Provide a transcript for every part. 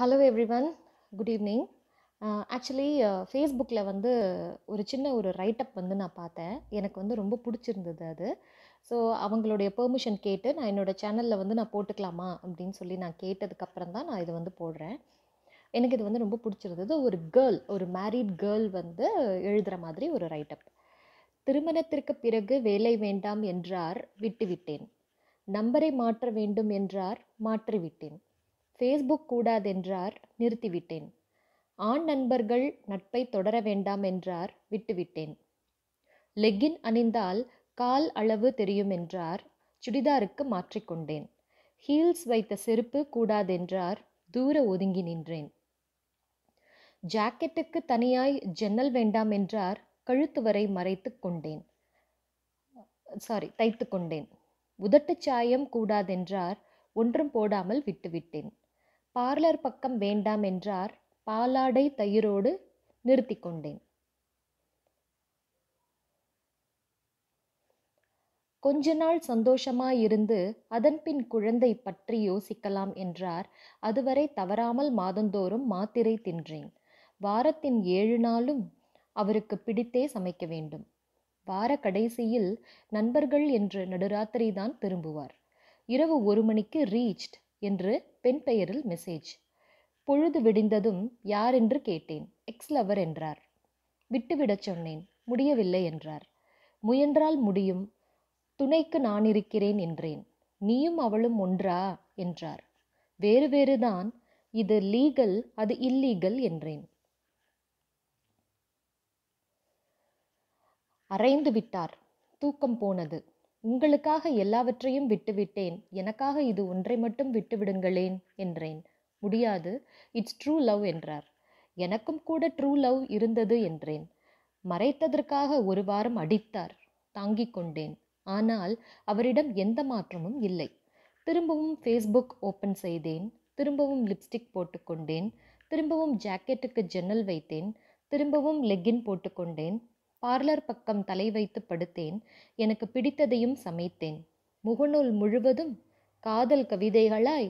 hello everyone good evening actually ஃபேஸ்புக்கில் வந்து ஒரு சின்ன ஒரு ரைட்டப் வந்து நான் பார்த்தேன் எனக்கு வந்து ரொம்ப பிடிச்சிருந்தது அது ஸோ அவங்களுடைய பெர்மிஷன் கேட்டு நான் என்னோடய சேனலில் வந்து நான் போட்டுக்கலாமா அப்படின்னு சொல்லி நான் கேட்டதுக்கப்புறம் தான் நான் இதை வந்து போடுறேன் எனக்கு இது வந்து ரொம்ப பிடிச்சிருந்தது ஒரு கேர்ள் ஒரு மேரீட் கேர்ள் வந்து எழுதுகிற மாதிரி ஒரு ரைட்டப் திருமணத்திற்கு பிறகு வேலை வேண்டாம் என்றார் விட்டுவிட்டேன் நம்பரை மாற்ற வேண்டும் என்றார் மாற்றிவிட்டேன் ஃபேஸ்புக் கூடாதென்றார் நிறுத்திவிட்டேன் ஆண் நண்பர்கள் நட்பை தொடர வேண்டாம் என்றார் விட்டுவிட்டேன் லெக்கின் அணிந்தால் கால் அளவு தெரியும் என்றார் சுடிதாருக்கு மாற்றிக்கொண்டேன் ஹீல்ஸ் வைத்த செருப்பு கூடாதென்றார் தூர ஒதுங்கி நின்றேன் ஜாக்கெட்டுக்கு தனியாய் ஜன்னல் வேண்டாம் என்றார் கழுத்து வரை மறைத்து கொண்டேன் சாரி தைத்து கொண்டேன் உதட்டுச் சாயம் கூடாதென்றார் ஒன்றும் போடாமல் விட்டுவிட்டேன் பார்லர் பக்கம் வேண்டாம் என்றார் பாலாடை தயிரோடு நிறுத்தி கொண்டேன் கொஞ்ச நாள் சந்தோஷமாயிருந்து அதன்பின் குழந்தை பற்றி யோசிக்கலாம் என்றார் அதுவரை தவறாமல் மாதந்தோறும் மாத்திரை தின்றேன் வாரத்தின் ஏழு நாளும் அவருக்கு பிடித்தே சமைக்க வேண்டும் வார கடைசியில் நண்பர்கள் என்று நடுராத்திரி தான் திரும்புவார் இரவு ஒரு மணிக்கு ரீச்ட் என்று பெண் பெயரில் மெசேஜ் பொழுது விடிந்ததும் யார் என்று கேட்டேன் எக்ஸ் லவர் என்றார் விட்டுவிடச் சொன்னேன் முடியவில்லை என்றார் முயன்றால் முடியும் துணைக்கு நான் இருக்கிறேன் என்றேன் நீயும் அவளும் ஒன்றா என்றார் வேறு வேறுதான் இது லீகல் அது இல்லீகல் என்றேன் அரைந்து விட்டார் தூக்கம் போனது உங்களுக்காக எல்லாவற்றையும் விட்டுவிட்டேன் எனக்காக இது ஒன்றை மட்டும் விட்டுவிடுங்களேன் என்றேன் முடியாது இட்ஸ் ட்ரூ லவ் என்றார் எனக்கும் கூட ட்ரூ லவ் இருந்தது என்றேன் மறைத்ததற்காக ஒரு வாரம் அடித்தார் தாங்கிக் கொண்டேன் ஆனால் அவரிடம் எந்த மாற்றமும் இல்லை திரும்பவும் ஃபேஸ்புக் ஓப்பன் செய்தேன் திரும்பவும் லிப்ஸ்டிக் போட்டுக்கொண்டேன் திரும்பவும் ஜாக்கெட்டுக்கு ஜன்னல் வைத்தேன் திரும்பவும் லெக்கின் போட்டுக்கொண்டேன் பார்லர் பக்கம் தலை வைத்து படுத்தேன் எனக்கு பிடித்ததையும் சமைத்தேன் முகநூல் முழுவதும் காதல் கவிதைகளாய்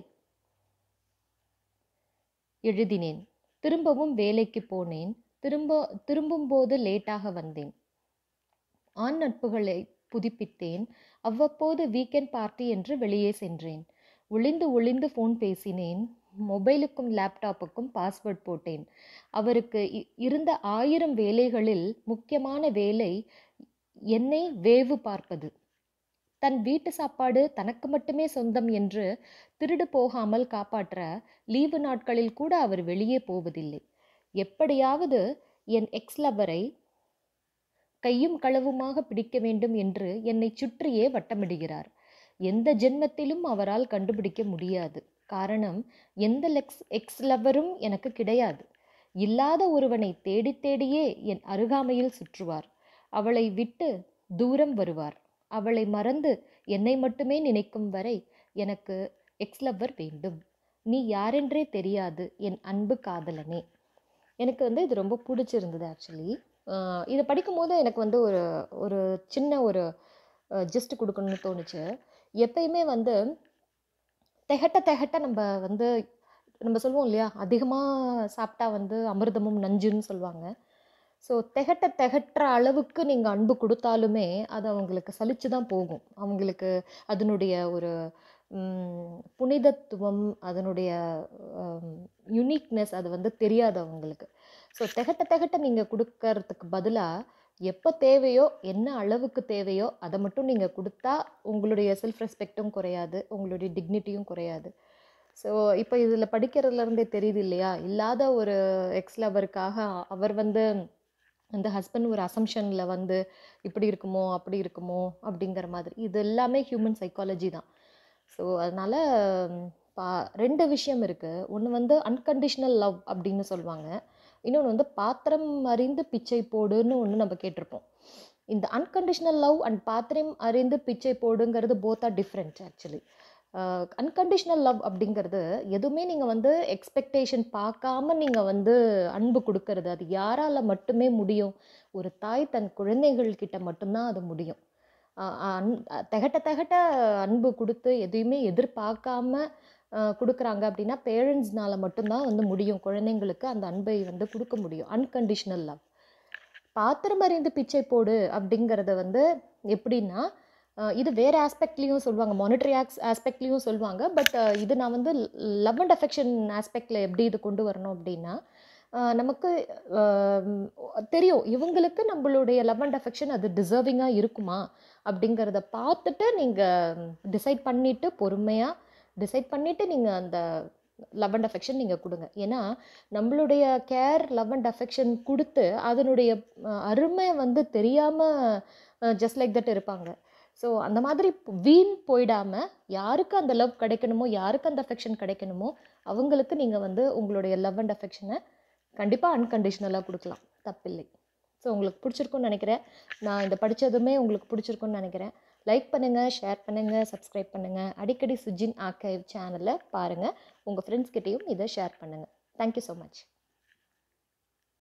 எழுதினேன் திரும்பவும் வேலைக்கு போனேன் திரும்ப திரும்பும்போது லேட்டாக வந்தேன் ஆண் நட்புகளை புதுப்பித்தேன் அவ்வப்போது வீக்கெண்ட் பார்ட்டி என்று வெளியே சென்றேன் ஒளிந்து ஒளிந்து ஃபோன் பேசினேன் மொபைலுக்கும் லேப்டாப்புக்கும் பாஸ்வேர்ட் போட்டேன் அவருக்கு இருந்த ஆயிரம் வேலைகளில் முக்கியமான வேலை என்னை வேவு பார்ப்பது தன் வீட்டு சாப்பாடு தனக்கு மட்டுமே சொந்தம் என்று திருடு போகாமல் காப்பாற்ற லீவு நாட்களில் கூட அவர் வெளியே போவதில்லை எப்படியாவது என் எக்ஸ் லவரை கையும் களவுமாக பிடிக்க வேண்டும் என்று என்னை சுற்றியே வட்டமிடுகிறார் எந்த ஜென்மத்திலும் அவரால் கண்டுபிடிக்க முடியாது காரணம் எந்த லெக்ஸ் எக்ஸ் லவ்வரும் எனக்கு கிடையாது இல்லாத ஒருவனை தேடி தேடியே என் அருகாமையில் சுற்றுவார் அவளை விட்டு தூரம் வருவார் அவளை மறந்து என்னை மட்டுமே நினைக்கும் வரை எனக்கு எக்ஸ் லவ்வர் வேண்டும் நீ யாரென்றே தெரியாது என் அன்பு காதலனே எனக்கு வந்து இது ரொம்ப பிடிச்சிருந்தது ஆக்சுவலி இதை படிக்கும்போது எனக்கு வந்து ஒரு ஒரு சின்ன ஒரு ஜஸ்ட் கொடுக்கணும்னு தோணுச்சு எப்பயுமே வந்து திகட்ட திகட்ட நம்ம வந்து நம்ம சொல்லுவோம் இல்லையா அதிகமாக சாப்பிட்டா வந்து அமிர்தமும் நஞ்சுன்னு சொல்லுவாங்க ஸோ திகட்ட திகட்டுற அளவுக்கு நீங்கள் அன்பு கொடுத்தாலுமே அது அவங்களுக்கு சலிச்சு தான் போகும் அவங்களுக்கு அதனுடைய ஒரு புனிதத்துவம் அதனுடைய யுனிக்னஸ் அது வந்து தெரியாது அவங்களுக்கு ஸோ திகட்ட திகட்ட நீங்கள் கொடுக்கறதுக்கு பதிலாக எப்போ தேவையோ என்ன அளவுக்கு தேவையோ அதை மட்டும் நீங்கள் கொடுத்தா உங்களுடைய செல்ஃப் ரெஸ்பெக்டும் குறையாது உங்களுடைய டிக்னிட்டியும் குறையாது ஸோ இப்போ இதில் படிக்கிறதுலேருந்தே தெரியுது இல்லையா இல்லாத ஒரு எக்ஸ் லவருக்காக அவர் வந்து அந்த ஹஸ்பண்ட் ஒரு அசம்ஷனில் வந்து இப்படி இருக்குமோ அப்படி இருக்குமோ அப்படிங்கிற மாதிரி இது எல்லாமே ஹியூமன் சைக்காலஜி தான் ஸோ அதனால் பா ரெண்டு விஷயம் இருக்குது ஒன்று வந்து அன்கண்டிஷ்னல் லவ் அப்படின்னு சொல்லுவாங்க இன்னொன்று வந்து பாத்திரம் அறிந்து பிச்சை போடுன்னு ஒன்று நம்ம கேட்டிருப்போம் இந்த அன்கண்டிஷ்னல் லவ் அண்ட் பாத்திரம் அறிந்து பிச்சை போடுங்கிறது போத்தா டிஃப்ரெண்ட் ஆக்சுவலி அன்கண்டிஷ்னல் லவ் அப்படிங்கிறது எதுவுமே நீங்கள் வந்து எக்ஸ்பெக்டேஷன் பார்க்காம நீங்கள் வந்து அன்பு கொடுக்கறது அது யாரால் மட்டுமே முடியும் ஒரு தாய் தன் குழந்தைகள்கிட்ட மட்டும்தான் அது முடியும் அன் தகட்ட தகட்ட அன்பு கொடுத்து எதையுமே எதிர்பார்க்காம கொடுக்குறாங்க அப்படின்னா பேரண்ட்ஸ்னால் மட்டும்தான் வந்து முடியும் குழந்தைங்களுக்கு அந்த அன்பை வந்து கொடுக்க முடியும் அன்கண்டிஷ்னல் லவ் பாத்திரம் அறிந்து பிச்சை போடு அப்படிங்கிறத வந்து எப்படின்னா இது வேறு ஆஸ்பெக்ட்லேயும் சொல்லுவாங்க மானிட்டரி ஆக்ஸ் ஆஸ்பெக்ட்லேயும் சொல்லுவாங்க பட் இது நான் வந்து லவ் அண்ட் அஃபெக்ஷன் ஆஸ்பெக்டில் எப்படி இது கொண்டு வரணும் அப்படின்னா நமக்கு தெரியும் இவங்களுக்கு நம்மளுடைய லவ் அண்ட் அஃபெக்ஷன் அது டிசர்விங்காக இருக்குமா அப்படிங்கிறத பார்த்துட்டு நீங்கள் டிசைட் பண்ணிவிட்டு பொறுமையாக டிசைட் பண்ணிவிட்டு நீங்கள் அந்த லவ் அண்ட் அஃபெக்ஷன் நீங்கள் கொடுங்க ஏன்னா நம்மளுடைய கேர் லவ் அண்ட் அஃபெக்ஷன் கொடுத்து அதனுடைய அருமை வந்து தெரியாமல் ஜஸ்ட் லைக் தட் இருப்பாங்க ஸோ அந்த மாதிரி வீண் போயிடாமல் யாருக்கு அந்த லவ் கிடைக்கணுமோ யாருக்கு அந்த அஃபெக்ஷன் கிடைக்கணுமோ அவங்களுக்கு நீங்கள் வந்து உங்களுடைய லவ் அண்ட் அஃபெக்ஷனை கண்டிப்பாக அன்கண்டிஷ்னலாக கொடுக்கலாம் தப்பில்லை ஸோ உங்களுக்கு பிடிச்சிருக்குன்னு நினைக்கிறேன் நான் இதை படித்ததுமே உங்களுக்கு பிடிச்சிருக்குன்னு நினைக்கிறேன் லைக் பண்ணுங்கள் ஷேர் பண்ணுங்கள் சப்ஸ்கிரைப் பண்ணுங்கள் அடிக்கடி சுஜின் ஆக்கை சேனலில் பாருங்கள் உங்கள் ஃப்ரெண்ட்ஸ்கிட்டையும் இதை ஷேர் பண்ணுங்கள் தேங்க்யூ ஸோ மச்